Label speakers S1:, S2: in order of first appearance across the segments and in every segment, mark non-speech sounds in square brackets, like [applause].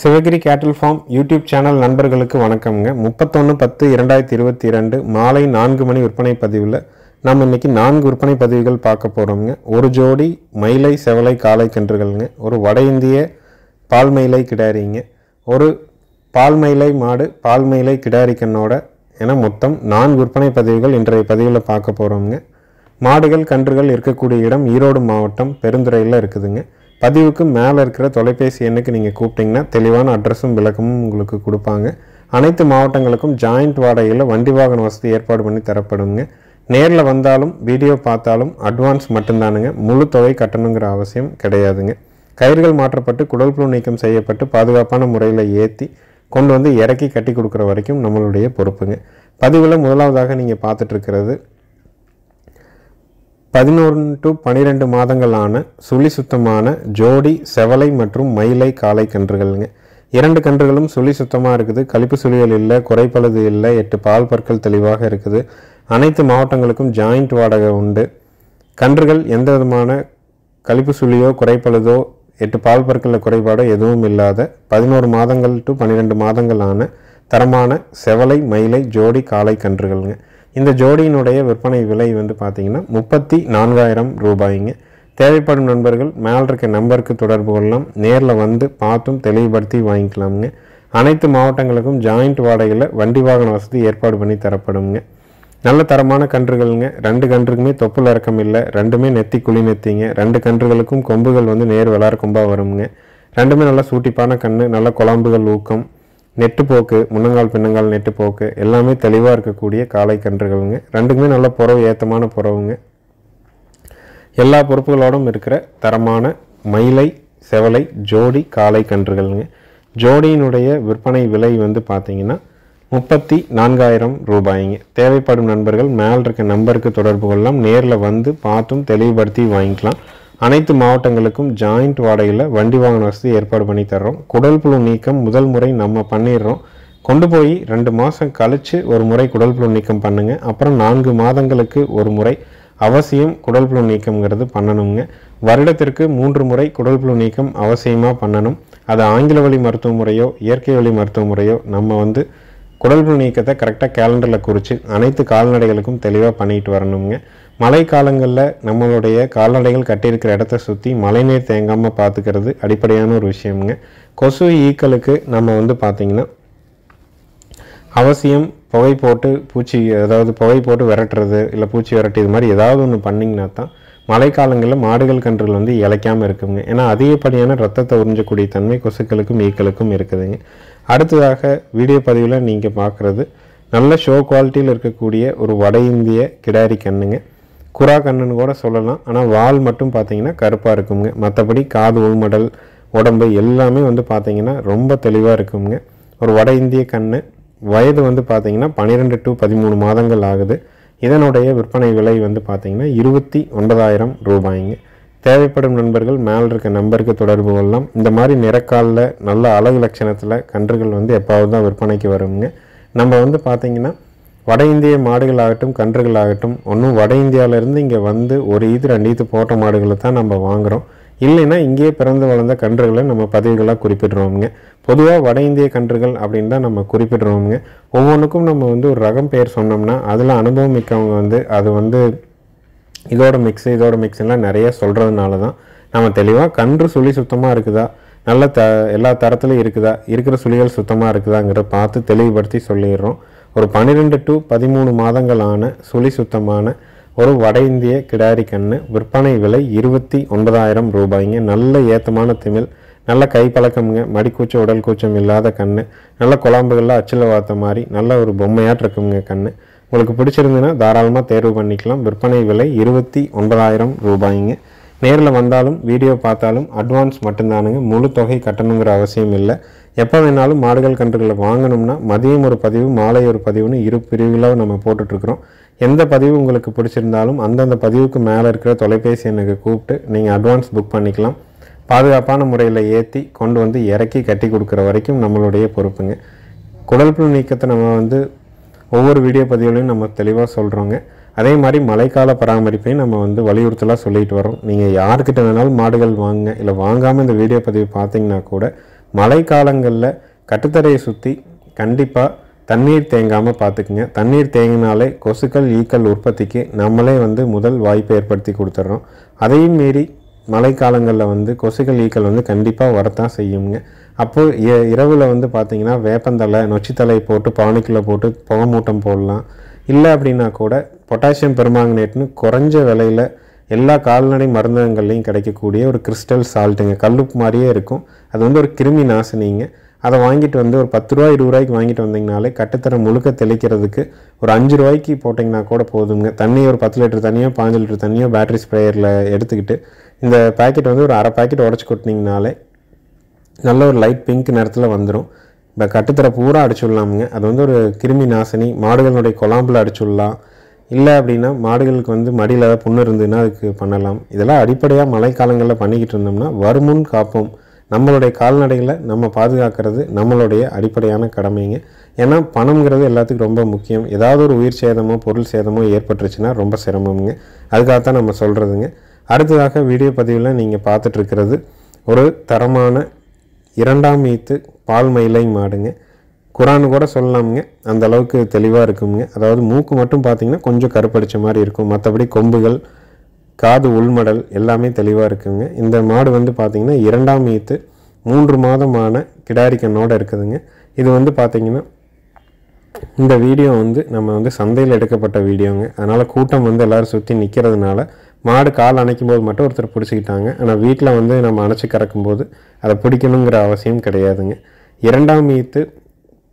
S1: சிவகிரி கேட்டில் form YouTube channel நண்பர்களுக்கு வணக்கம்ங்க முப்பத்தொன்று பத்து இரண்டாயிரத்தி இருபத்தி இரண்டு மாலை நான்கு மணி விற்பனை பதிவில் நம்ம இன்றைக்கி நான்கு விற்பனை பதிவுகள் பார்க்க போகிறோம்ங்க ஒரு ஜோடி மயிலை செவலை காலை கன்றுகள்ங்க ஒரு வட இந்திய பால் மயிலை கிடாரிங்க ஒரு பால் மயிலை மாடு பால் மயிலை கிடாரி கண்ணோட என மொத்தம் நான்கு விற்பனை பதிவுகள் இன்றைய பதிவில் பார்க்க போகிறோம்ங்க மாடுகள் கன்றுகள் இருக்கக்கூடிய இடம் ஈரோடு மாவட்டம் பெருந்துறையில் இருக்குதுங்க பதிவுக்கு மேலே இருக்கிற தொலைபேசி எண்ணுக்கு நீங்கள் கூப்பிட்டிங்கன்னா தெளிவான அட்ரஸும் விளக்கமும் உங்களுக்கு கொடுப்பாங்க அனைத்து மாவட்டங்களுக்கும் ஜாயிண்ட் வாடகையில் வண்டி வாகன வசதி ஏற்பாடு பண்ணி தரப்படுங்க நேரில் வந்தாலும் வீடியோ பார்த்தாலும் அட்வான்ஸ் மட்டும்தானுங்க முழு தொகை கட்டணுங்கிற அவசியம் கிடையாதுங்க கயிறுகள் மாற்றப்பட்டு குடல் புழு நீக்கம் செய்யப்பட்டு பாதுகாப்பான முறையில் ஏற்றி கொண்டு வந்து இறக்கி கட்டி கொடுக்குற வரைக்கும் நம்மளுடைய பொறுப்புங்க பதிவில் முதலாவதாக நீங்கள் பார்த்துட்ருக்கிறது பதினொன்று டு பனிரெண்டு மாதங்களான சுழி சுத்தமான ஜோடி செவலை மற்றும் மயிலை காலை கன்றுகள்ங்க இரண்டு கன்றுகளும் சுழி சுத்தமாக இருக்குது கழிப்பு சுழிகள் இல்லை குறைப்பழுது இல்லை எட்டு பால் பற்கள் தெளிவாக இருக்குது அனைத்து மாவட்டங்களுக்கும் ஜாயிண்ட் வாடகை உண்டு கன்றுகள் எந்த விதமான கழிப்பு சுழியோ குறைப்பழுதோ எட்டு பால் பற்களில் குறைபாடோ எதுவும் இல்லாத பதினோரு மாதங்கள் டு பன்னிரெண்டு மாதங்களான தரமான செவலை மயிலை ஜோடி காலை கன்றுகள்ங்க இந்த ஜோடியினுடைய விற்பனை விலை வந்து பார்த்திங்கன்னா முப்பத்தி நான்காயிரம் ரூபாய்ங்க தேவைப்படும் நண்பர்கள் மேல் இருக்க நம்பருக்கு தொடர்பு கொள்ளலாம் நேரில் வந்து பார்த்தும் தெளிவுபடுத்தி வாங்கிக்கலாமுங்க அனைத்து மாவட்டங்களுக்கும் ஜாயிண்ட் வாடகையில் வண்டி வாகன வசதி ஏற்பாடு பண்ணி தரப்படுங்க நல்ல தரமான கன்றுகள்ங்க ரெண்டு கன்றுக்குமே தொப்புள் இறக்கம் இல்லை ரெண்டுமே நெத்தி குழி நெத்திங்க ரெண்டு கன்றுகளுக்கும் கொம்புகள் வந்து நேர் விளாட கொம்பாக வருங்க ரெண்டுமே நல்லா சூட்டிப்பான கன்று நல்ல குழம்புகள் ஊக்கம் நெட்டு போக்கு முன்னங்கால் பின்னங்கால் நெட்டு போக்கு எல்லாமே தெளிவாக இருக்கக்கூடிய காளை கன்றுகளுங்க ரெண்டுக்குமே நல்ல புறவு ஏத்தமான புறவுங்க எல்லா பொறுப்புகளோடும் இருக்கிற தரமான மயிலை செவலை ஜோடி காளை கன்றுகள்ங்க ஜோடியினுடைய விற்பனை விலை வந்து பார்த்திங்கன்னா முப்பத்தி நான்காயிரம் ரூபாய்ங்க தேவைப்படும் நண்பர்கள் மேல் இருக்க நம்பருக்கு தொடர்பு கொள்ளலாம் நேரில் வந்து பார்த்தும் தெளிவுபடுத்தி வாங்கிக்கலாம் அனைத்து மாவட்டங்களுக்கும் ஜாயிண்ட் வாடகையில் வண்டி வாகன வசதி ஏற்பாடு பண்ணி தர்றோம் குடல் புழு நீக்கம் முதல் முறை நம்ம பண்ணிடுறோம் கொண்டு போய் ரெண்டு மாதம் கழித்து ஒரு முறை குடல் புழு நீக்கம் பண்ணுங்கள் அப்புறம் நான்கு மாதங்களுக்கு ஒரு முறை அவசியம் குடல் புழு நீக்கம்ங்கிறது பண்ணணுங்க வருடத்திற்கு மூன்று முறை குடல் புழு நீக்கம் அவசியமாக பண்ணணும் அது ஆங்கில வழி மருத்துவ முறையோ இயற்கை வழி மருத்துவ முறையோ நம்ம வந்து குடல் புழு நீக்கத்தை கரெக்டாக கேலண்டரில் குறித்து அனைத்து கால்நடைகளுக்கும் தெளிவாக பண்ணிட்டு வரணுங்க மழை காலங்களில் நம்மளுடைய கால்நடைகள் கட்டியிருக்கிற இடத்த சுற்றி மழைநீர் தேங்காமல் பார்த்துக்கிறது அடிப்படையான ஒரு விஷயம்ங்க கொசு ஈக்களுக்கு நம்ம வந்து பார்த்திங்கன்னா அவசியம் புகை போட்டு பூச்சி அதாவது புகை போட்டு விரட்டுறது இல்லை பூச்சி விரட்டி இது மாதிரி ஏதாவது ஒன்று பண்ணிங்கன்னா தான் மழைக்காலங்களில் மாடுகள் கன்றுகள் வந்து இழைக்காமல் இருக்குங்க ஏன்னா அதிகப்படியான ரத்தத்தை உறிஞ்சக்கூடிய தன்மை கொசுக்களுக்கும் ஈக்களுக்கும் இருக்குதுங்க அடுத்ததாக வீடியோ பதிவில் நீங்கள் பார்க்குறது நல்ல ஷோ குவாலிட்டியில் இருக்கக்கூடிய ஒரு வட இந்திய கிடாரி கண்ணுங்க குரா கண்ணன் கூட சொல்லலாம் ஆனால் வால் மட்டும் பார்த்தீங்கன்னா கருப்பாக இருக்குங்க மற்றபடி காது உள்மடல் உடம்பு எல்லாமே வந்து பார்த்தீங்கன்னா ரொம்ப தெளிவாக இருக்குங்க ஒரு வட இந்திய கண் வயது வந்து பார்த்திங்கன்னா பன்னிரெண்டு டு பதிமூணு மாதங்கள் ஆகுது இதனுடைய விற்பனை விலை வந்து பார்த்திங்கன்னா இருபத்தி ஒன்பதாயிரம் ரூபாய்ங்க தேவைப்படும் நண்பர்கள் மேல் இருக்க நம்பருக்கு தொடர்பு கொள்ளலாம் இந்த மாதிரி நிறக்காலில் நல்ல அழகு லட்சணத்தில் கன்றுகள் வந்து எப்பாவது தான் விற்பனைக்கு வருங்க நம்ம வந்து பார்த்திங்கன்னா வட இந்திய மாடுகளாகட்டும் கன்றுகளாகட்டும் ஒன்றும் வட இந்தியாவிலேருந்து இங்கே வந்து ஒரு இது ரெண்டு ஈத்து போட்ட மாடுகளை தான் நம்ம வாங்குகிறோம் இல்லைன்னா இங்கேயே பிறந்து வளர்ந்த கன்றுகளை நம்ம பதவிகளாக குறிப்பிடுறோமுங்க பொதுவாக வட இந்திய கன்றுகள் அப்படின்னு தான் நம்ம குறிப்பிடுறோமுங்க ஒவ்வொன்றுக்கும் நம்ம வந்து ஒரு ரகம் பெயர் சொன்னோம்னா அதில் அனுபவம் மிக்கவங்க வந்து அது வந்து இதோட மிக்ஸு இதோட மிக்ஸுலாம் நிறையா சொல்கிறதுனால தான் நம்ம தெளிவாக கன்று சுழி சுத்தமாக இருக்குதா நல்ல த எல்லா தரத்துலையும் இருக்குதா இருக்கிற சுழிகள் சுத்தமாக இருக்குதாங்கிற பார்த்து தெளிவுபடுத்தி சொல்லிடுறோம் ஒரு பன்னிரெண்டு டு பதிமூணு மாதங்களான சுழி சுத்தமான ஒரு வட இந்திய கிடாரி கண்ணு விற்பனை விலை இருபத்தி ஒன்பதாயிரம் ரூபாய்ங்க நல்ல ஏத்தமான திமிழ் நல்ல கை பழக்கமுங்க மடிக்கூச்சம் உடல் கூச்சம் இல்லாத கண் நல்ல குழம்புகள்லாம் அச்சில் வார்த்த மாதிரி நல்ல ஒரு பொம்மையாட்டு இருக்குங்க கண் உங்களுக்கு பிடிச்சிருந்ததுன்னா தாராளமாக தேர்வு பண்ணிக்கலாம் விற்பனை விலை இருபத்தி ஒன்பதாயிரம் ரூபாய்ங்க நேரில் வந்தாலும் வீடியோ பார்த்தாலும் அட்வான்ஸ் மட்டும்தானுங்க முழு தொகை கட்டணுங்கிற அவசியம் இல்லை எப்போ வேணாலும் மாடுகள் கன்றுகளை வாங்கணும்னா மதியம் ஒரு பதிவு மாலை ஒரு பதிவுன்னு இரு பிரிவுகளாக நம்ம போட்டுட்ருக்குறோம் எந்த பதிவு உங்களுக்கு பிடிச்சிருந்தாலும் அந்தந்த பதிவுக்கு மேலே இருக்கிற தொலைபேசி எனக்கு கூப்பிட்டு நீங்கள் அட்வான்ஸ் புக் பண்ணிக்கலாம் பாதுகாப்பான முறையில் ஏற்றி கொண்டு வந்து இறக்கி கட்டி கொடுக்குற வரைக்கும் நம்மளுடைய பொறுப்புங்க புல் நீக்கத்தை நம்ம வந்து ஒவ்வொரு வீடியோ பதிவுலையும் நம்ம தெளிவாக சொல்கிறோங்க அதே மாதிரி மழைக்கால பராமரிப்பையும் நம்ம வந்து வலியுறுத்தலாக சொல்லிட்டு வரோம் நீங்கள் யாருக்கிட்ட வேணாலும் மாடுகள் வாங்குங்க இல்லை வாங்காமல் இந்த வீடியோ பதிவு பார்த்தீங்கன்னா கூட மழைக்காலங்களில் கட்டுத்தரையை சுற்றி கண்டிப்பாக தண்ணீர் தேங்காமல் பார்த்துக்குங்க தண்ணீர் தேங்கினாலே கொசுக்கள் ஈக்கள் உற்பத்திக்கு நம்மளே வந்து முதல் வாய்ப்பை ஏற்படுத்தி கொடுத்துட்றோம் அதையும் மீறி மழைக்காலங்களில் வந்து கொசுக்கள் ஈக்கள் வந்து கண்டிப்பாக வரத்தான் செய்யுங்க அப்போது இரவில் வந்து பார்த்திங்கன்னா வேப்பந்தலை நொச்சித்தலை போட்டு பானைக்குள்ளே போட்டு புகமூட்டம் போடலாம் இல்லை அப்படின்னா கூட பொட்டாசியம் பெருமாங்கனேட்னு குறைஞ்ச விலையில் எல்லா கால்நடை மருந்தகங்கள்லையும் கிடைக்கக்கூடிய ஒரு கிறிஸ்டல் சால்ட்டுங்க கல்லுப்பு மாதிரியே இருக்கும் அது வந்து ஒரு கிருமி நாசினிங்க அதை வாங்கிட்டு வந்து ஒரு பத்து ரூபாய் இருபது ரூபாய்க்கு வாங்கிட்டு வந்தீங்கனாலே கட்டுத்தர முழுக்க தெளிக்கிறதுக்கு ஒரு அஞ்சு ரூபாய்க்கு போட்டிங்கன்னா கூட போதுங்க தண்ணி ஒரு பத்து லிட்டர் தண்ணியோ பாஞ்சு லிட்டர் தண்ணியோ பேட்ரி ஸ்ப்ரேயரில் எடுத்துக்கிட்டு இந்த பேக்கெட் வந்து ஒரு அரை பேக்கெட் உடச்சி கொட்டினீங்கனாலே நல்ல ஒரு லைட் பிங்க் நிறத்தில் வந்துடும் இந்த கட்டுத்தர பூரா அடிச்சுடலாமுங்க அது வந்து ஒரு கிருமி நாசினி மாடுகளுடைய குழாம்பில் அடிச்சுடலாம் இல்லை அப்படின்னா மாடுகளுக்கு வந்து மடியில் ஏதாவது புண்ணு இருந்ததுன்னா அதுக்கு பண்ணலாம் இதெல்லாம் அடிப்படையாக மழைக்காலங்களில் பண்ணிக்கிட்டு இருந்தோம்னா வருமுன் காப்போம் நம்மளுடைய கால்நடைகளை நம்ம பாதுகாக்கிறது நம்மளுடைய அடிப்படையான கடமைங்க ஏன்னா பணம்ங்கிறது எல்லாத்துக்கும் ரொம்ப முக்கியம் ஏதாவது ஒரு உயிர் சேதமோ பொருள் சேதமோ ஏற்பட்டுருச்சுன்னா ரொம்ப சிரமம்ங்க அதுக்காக தான் நம்ம சொல்கிறதுங்க அடுத்ததாக வீடியோ பதிவில் நீங்கள் பார்த்துட்ருக்கிறது ஒரு தரமான இரண்டாம் ஈத்து பால்மையிலையும் மாடுங்க குரான் கூட சொல்லலாமுங்க அந்த அளவுக்கு தெளிவாக இருக்குங்க அதாவது மூக்கு மட்டும் பார்த்தீங்கன்னா கொஞ்சம் கருப்படித்த மாதிரி இருக்கும் மற்றபடி கொம்புகள் காது உள்மடல் எல்லாமே தெளிவாக இருக்குங்க இந்த மாடு வந்து பார்த்திங்கன்னா இரண்டாம் ஈத்து மூன்று மாதமான கிடாரி கண்ணோடு இருக்குதுங்க இது வந்து பார்த்திங்கன்னா இந்த வீடியோ வந்து நம்ம வந்து சந்தையில் எடுக்கப்பட்ட வீடியோங்க அதனால் கூட்டம் வந்து எல்லோரும் சுற்றி நிற்கிறதுனால மாடு கால் அணைக்கும் போது மட்டும் ஒருத்தர் பிடிச்சிக்கிட்டாங்க ஆனால் வீட்டில் வந்து நம்ம அணைச்சி கறக்கும்போது அதை பிடிக்கணுங்கிற அவசியம் கிடையாதுங்க இரண்டாம் ஈத்து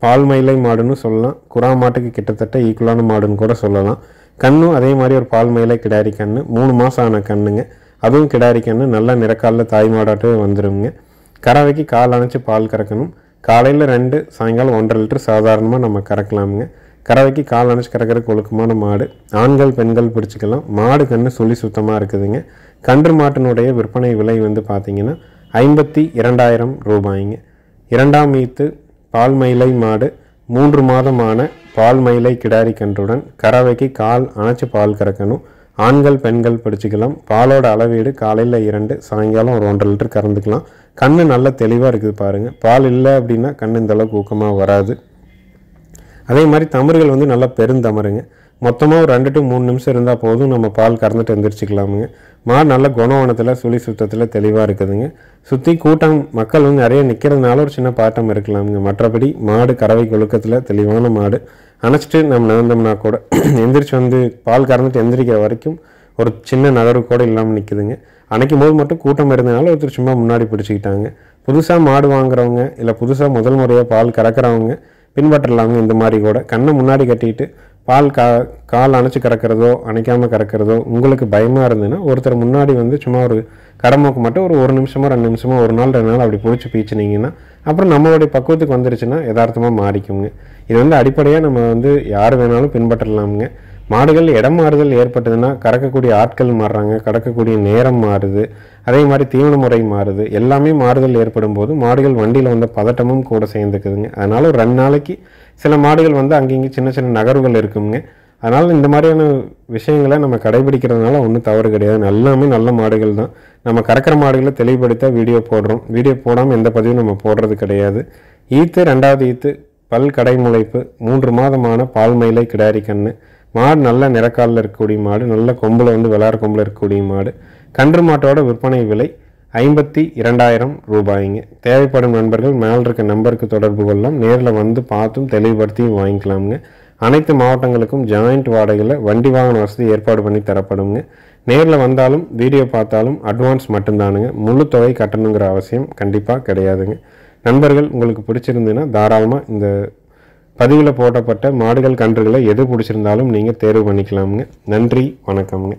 S1: பால் மயிலை மாடுன்னு சொல்லலாம் குறா மாட்டுக்கு கிட்டத்தட்ட ஈக்குவலான மாடுன்னு கூட சொல்லலாம் கண்ணும் அதே மாதிரி ஒரு பால் மயிலை கிடாரி கண்ணு மூணு மாதம் ஆன கண்ணுங்க அதுவும் கிடாரி கண்ணு நல்லா நிறக்காலில் தாய் மாடாட்டவே வந்துடுங்க கறவைக்கு கால் அணைச்சி பால் கறக்கணும் காலையில் ரெண்டு சாயங்காலம் ஒன்றரை லிட்டர் சாதாரணமாக நம்ம கறக்கலாமுங்க கறவைக்கு கால் அணைச்சி கறக்கிற ஒழுக்கமான மாடு ஆண்கள் பெண்கள் பிடிச்சிக்கலாம் மாடு கண்ணு சொல்லி சுத்தமாக இருக்குதுங்க கன்று மாட்டினுடைய விற்பனை விலை வந்து பார்த்திங்கன்னா ஐம்பத்தி இரண்டாயிரம் ரூபாய்ங்க இரண்டாம் ஈத்து பால்மயிலை மாடு மூன்று மாதமான பால்மயிலை கிடாரி கன்றுடன் கறவைக்கு கால் அணைச்சி பால் கறக்கணும் ஆண்கள் பெண்கள் பிடிச்சிக்கலாம் பாலோட அளவீடு காலையில் இரண்டு சாயங்காலம் ஒரு ஒன்றரை லிட்டர் கறந்துக்கலாம் கண் நல்ல தெளிவாக இருக்குது பாருங்கள் பால் இல்லை அப்படின்னா கண் இந்தளவுக்கு ஊக்கமாக வராது அதே மாதிரி தமறுகள் வந்து நல்லா பெருந்தமருங்க மொத்தமாக ஒரு ரெண்டு டு மூணு நிமிஷம் இருந்தால் போதும் நம்ம பால் கறந்துட்டு எந்திரிச்சிக்கலாமுங்க மாடு நல்ல குணவனத்தில் சுழி சுத்தத்தில் தெளிவாக இருக்குதுங்க சுற்றி கூட்டம் மக்கள் வந்து நிறைய நிற்கிறதுனால ஒரு சின்ன பாட்டம் இருக்கலாமுங்க மற்றபடி மாடு கறவை கொழுக்கத்தில் தெளிவான மாடு அணைச்சிட்டு நம்ம நகர்ந்தோம்னா கூட [clears throat] எந்திரிச்சு வந்து பால் கறந்துட்டு எந்திரிக்கிற வரைக்கும் ஒரு சின்ன நகர்வு கூட இல்லாமல் நிற்குதுங்க அணைக்கும் போது மட்டும் கூட்டம் இருந்ததுனால ஒருத்தர் சும்மா முன்னாடி பிடிச்சிக்கிட்டாங்க புதுசாக மாடு வாங்குறவங்க இல்லை புதுசாக முதல் முறையாக பால் கறக்கிறவங்க பின்பற்றலாங்க இந்த மாதிரி கூட கண்ணை முன்னாடி கட்டிட்டு பால் கா கால் அணைச்சி கறக்கிறதோ அணைக்காமல் கறக்கிறதோ உங்களுக்கு பயமாக இருந்ததுன்னா ஒருத்தர் முன்னாடி வந்து சும்மா ஒரு கடமைக்கு மட்டும் ஒரு ஒரு நிமிஷமோ ரெண்டு நிமிஷமோ ஒரு நாள் ரெண்டு நாள் அப்படி பிடிச்சி பீச்சினீங்கன்னா அப்புறம் நம்மளுடைய பக்குவத்துக்கு வந்துருச்சுன்னா யதார்த்தமாக மாறிக்குங்க இது வந்து அடிப்படையாக நம்ம வந்து யார் வேணாலும் பின்பற்றலாமுங்க மாடுகள் இடம் மாறுதல் ஏற்பட்டதுன்னா கறக்கக்கூடிய ஆட்கள் மாறுறாங்க கடக்கக்கூடிய நேரம் மாறுது அதே மாதிரி தீவன முறை மாறுது எல்லாமே மாறுதல் ஏற்படும் போது மாடுகள் வண்டியில் வந்த பதட்டமும் கூட சேர்ந்துக்குதுங்க அதனால் ரெண்டு நாளைக்கு சில மாடுகள் வந்து அங்கங்கே சின்ன சின்ன நகர்வுகள் இருக்குங்க அதனால் இந்த மாதிரியான விஷயங்களை நம்ம கடைபிடிக்கிறதுனால ஒன்றும் தவறு கிடையாது எல்லாமே நல்ல மாடுகள் தான் நம்ம கறக்கிற மாடுகளை தெளிவுபடுத்த வீடியோ போடுறோம் வீடியோ போடாமல் எந்த பதிவும் நம்ம போடுறது கிடையாது ஈத்து ரெண்டாவது ஈத்து பல் கடை முளைப்பு மூன்று மாதமான பால் மயிலை கிடாரி கண்ணு மாடு நல்ல நிறக்காலில் இருக்கக்கூடிய மாடு நல்ல கொம்பில் வந்து விளாட கொம்பில் இருக்கக்கூடிய மாடு கன்று மாட்டோட விற்பனை விலை ஐம்பத்தி இரண்டாயிரம் ரூபாய்ங்க தேவைப்படும் நண்பர்கள் மேல் இருக்க நம்பருக்கு தொடர்பு கொள்ளலாம் நேரில் வந்து பார்த்தும் தெளிவுபடுத்தியும் வாங்கிக்கலாம்ங்க அனைத்து மாவட்டங்களுக்கும் ஜாயிண்ட் வாடகையில் வண்டி வாகன வசதி ஏற்பாடு பண்ணி தரப்படுங்க நேரில் வந்தாலும் வீடியோ பார்த்தாலும் அட்வான்ஸ் மட்டும்தானுங்க முழு தொகை கட்டணுங்கிற அவசியம் கண்டிப்பாக கிடையாதுங்க நண்பர்கள் உங்களுக்கு பிடிச்சிருந்துன்னா தாராளமாக இந்த பதிவில் போடப்பட்ட மாடுகள் கன்றுகளை எது பிடிச்சிருந்தாலும் நீங்கள் தேர்வு பண்ணிக்கலாமுங்க நன்றி வணக்கம்ங்க